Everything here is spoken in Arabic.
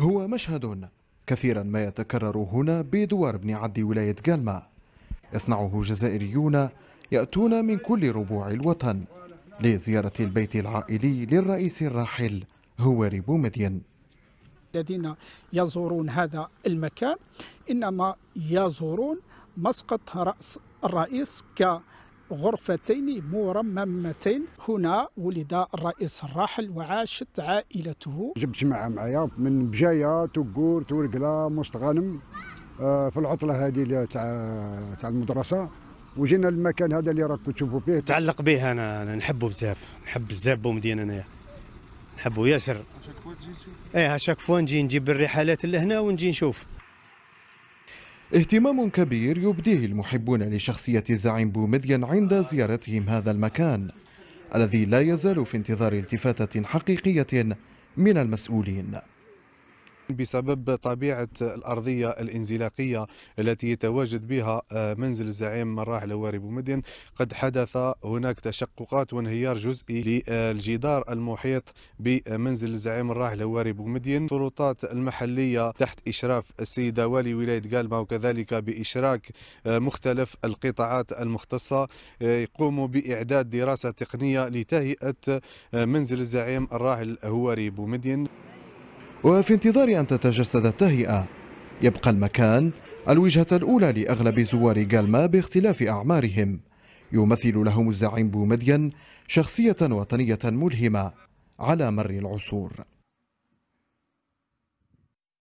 هو مشهد كثيرا ما يتكرر هنا بدوار بن عدي ولاية قالما يصنعه جزائريون يأتون من كل ربوع الوطن لزيارة البيت العائلي للرئيس الراحل هواري بومدين الذين يزورون هذا المكان إنما يزورون مسقط رأس الرئيس ك غرفتين مرممتين هنا ولد الرئيس الراحل وعاشت عائلته جبت معها معايا من بجايه تقور تورقلا غانم آه، في العطله هذه تاع تاع المدرسه وجينا المكان هذا اللي راكم تشوفوا فيه تعلق به انا, أنا نحبه بزاف نحب بزاف بومدين انايا نحبه ياسر ايه شاك فوا نجي نجيب الرحلات لهنا ونجي نشوف اهتمام كبير يبديه المحبون لشخصية الزعيم بومدين عند زيارتهم هذا المكان الذي لا يزال في انتظار التفاتة حقيقية من المسؤولين بسبب طبيعة الأرضية الانزلاقية التي يتواجد بها آه، منزل الزعيم مراحل هواري بومدين قد حدث هناك تشققات وانهيار جزئي للجدار المحيط بمنزل الزعيم مراحل هواري بومدين السلطات المحلية تحت إشراف السيدة والي ولاية قالما وكذلك بإشراك آه، مختلف القطاعات المختصة آه، يقوموا بإعداد دراسة تقنية لتهيئة منزل الزعيم الراحل هواري بومدين وفي انتظار أن تتجسد التهيئة يبقى المكان الوجهة الأولى لأغلب زوار جالما باختلاف أعمارهم يمثل لهم الزعيم بومدين شخصية وطنية ملهمة على مر العصور